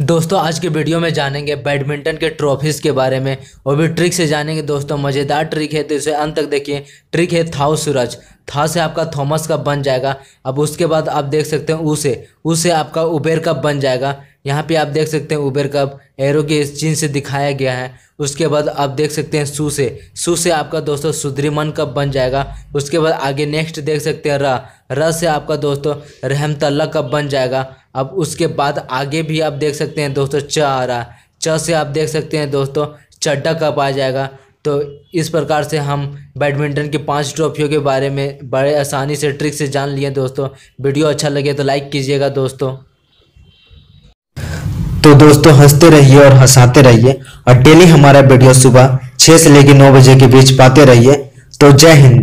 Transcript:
दोस्तों आज के वीडियो में जानेंगे बैडमिंटन के ट्रॉफीज़ के बारे में और भी ट्रिक से जानेंगे दोस्तों मज़ेदार ट्रिक है तो इसे अंत तक देखिए ट्रिक है थाउ सूरज था से आपका थॉमस का बन जाएगा अब उसके बाद आप देख सकते हैं उसे उसे आपका उबेर कप बन जाएगा यहाँ पे आप देख सकते हैं उबेर कप एरो के इस चीन से दिखाया गया है उसके बाद आप देख सकते हैं सू से सू से आपका दोस्तों सुद्रीमन कप बन जाएगा उसके बाद आगे नेक्स्ट देख सकते हैं र से आपका दोस्तों रहमतल्ला कप बन जाएगा अब उसके बाद आगे भी आप देख सकते हैं दोस्तों च आ रहा च से आप देख सकते हैं दोस्तों चड्डा कप आ जाएगा तो इस प्रकार से हम बैडमिंटन के पांच ट्रॉफियों के बारे में बड़े आसानी से ट्रिक से जान लिए दोस्तों वीडियो अच्छा लगे तो लाइक कीजिएगा दोस्तों तो दोस्तों हंसते रहिए और हंसाते रहिए और डेली हमारा वीडियो सुबह छः से लेकर नौ बजे के बीच पाते रहिए तो जय हिंद